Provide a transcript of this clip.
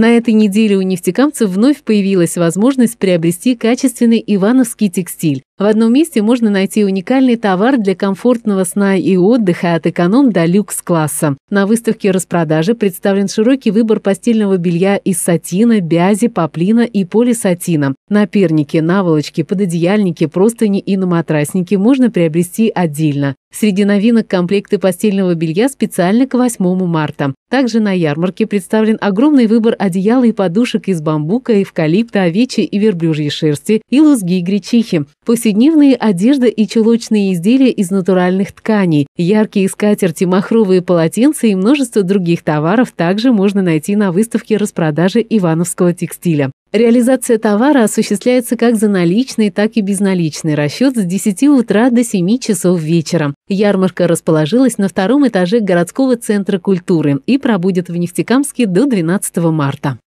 На этой неделе у нефтекамцев вновь появилась возможность приобрести качественный ивановский текстиль. В одном месте можно найти уникальный товар для комфортного сна и отдыха от эконом до люкс-класса. На выставке распродажи представлен широкий выбор постельного белья из сатина, бязи, поплина и полисатина. Наперники, наволочки, пододеяльники, простыни и матрасники можно приобрести отдельно. Среди новинок комплекты постельного белья специально к 8 марта. Также на ярмарке представлен огромный выбор одеял и подушек из бамбука, эвкалипта, овечьей и верблюжьей шерсти и лузги и гречихи. Повседневные одежда и чулочные изделия из натуральных тканей, Яркие скатерти, махровые полотенца и множество других товаров также можно найти на выставке распродажи Ивановского текстиля. Реализация товара осуществляется как за наличный, так и безналичный расчет с 10 утра до 7 часов вечера. Ярмарка расположилась на втором этаже городского центра культуры и пробудет в Нефтекамске до 12 марта.